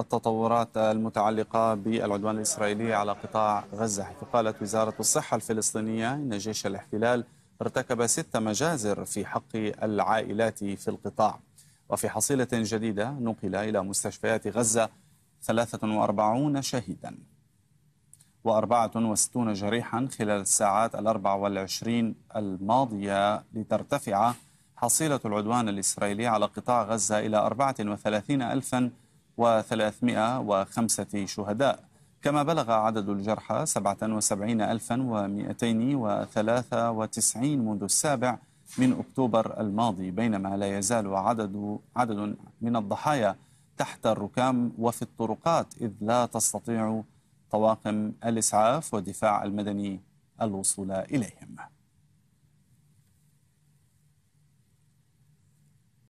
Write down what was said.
التطورات المتعلقة بالعدوان الإسرائيلي على قطاع غزة حيث قالت وزارة الصحة الفلسطينية إن جيش الاحتلال ارتكب ست مجازر في حق العائلات في القطاع وفي حصيلة جديدة نقل إلى مستشفيات غزة 43 شهيدا و64 جريحا خلال الساعات الأربع والعشرين الماضية لترتفع حصيلة العدوان الإسرائيلي على قطاع غزة إلى 34 ألفاً و305 شهداء كما بلغ عدد الجرحى 77293 منذ السابع من أكتوبر الماضي بينما لا يزال عدد, عدد من الضحايا تحت الركام وفي الطرقات إذ لا تستطيع طواقم الإسعاف والدفاع المدني الوصول إليهم